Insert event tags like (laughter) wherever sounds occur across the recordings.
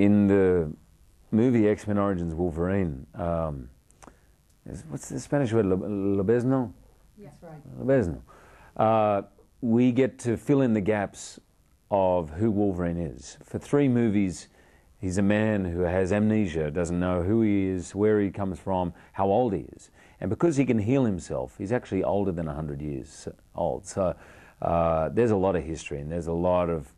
in the movie X Men Origins Wolverine, um, is, what's the Spanish word? Lobezno? Yes, right. Lobezno. Uh, we get to fill in the gaps of who Wolverine is. For three movies, he's a man who has amnesia, doesn't know who he is, where he comes from, how old he is. And because he can heal himself, he's actually older than 100 years old. So uh, there's a lot of history and there's a lot of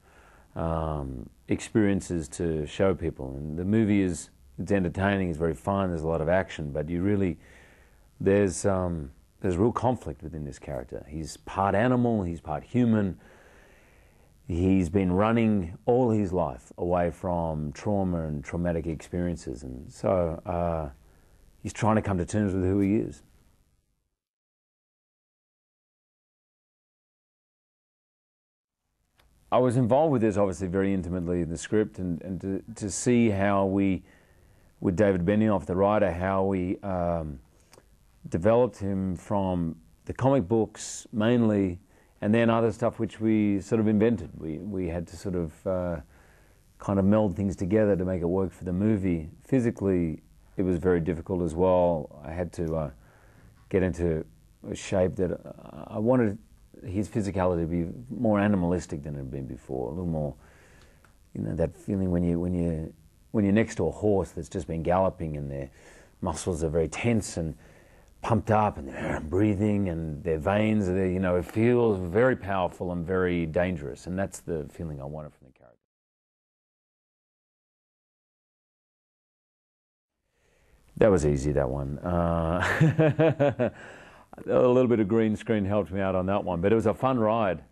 um, experiences to show people. And the movie is it's entertaining, it's very fun, there's a lot of action, but you really there's um, there's real conflict within this character. He's part animal, he's part human. He's been running all his life away from trauma and traumatic experiences, and so uh, he's trying to come to terms with who he is. I was involved with this obviously very intimately in the script, and, and to, to see how we, with David Benioff, the writer, how we um, developed him from the comic books mainly, and then other stuff which we sort of invented. We, we had to sort of uh, kind of meld things together to make it work for the movie. Physically, it was very difficult as well. I had to uh, get into a shape that uh, I wanted his physicality would be more animalistic than it had been before, a little more, you know, that feeling when you when you when you're next to a horse that's just been galloping and their muscles are very tense and pumped up and they're (laughs) breathing and their veins are there, you know, it feels very powerful and very dangerous, and that's the feeling I wanted from the character. That was easy, that one. Uh, (laughs) a little bit of green screen helped me out on that one, but it was a fun ride.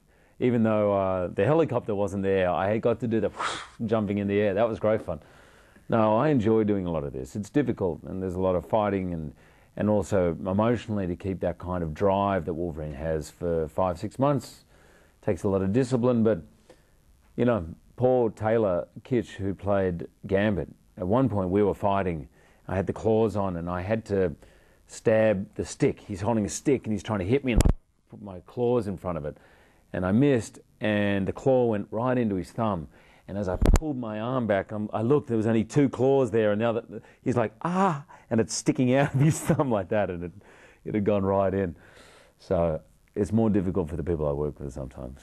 Even though uh, the helicopter wasn't there, I got to do the (laughs) jumping in the air. That was great fun. No, I enjoy doing a lot of this. It's difficult, and there's a lot of fighting and, and also emotionally to keep that kind of drive that Wolverine has for five, six months. It takes a lot of discipline, but, you know, Paul Taylor Kitsch, who played Gambit, at one point we were fighting. I had the claws on, and I had to stab the stick. He's holding a stick and he's trying to hit me, and I put my claws in front of it. And I missed, and the claw went right into his thumb. And as I pulled my arm back, I'm, i looked, there was only two claws there, and now that, he's like, ah, and it's sticking out of his (laughs) thumb like that, and it, it had gone right in. So it's more difficult for the people I work with sometimes.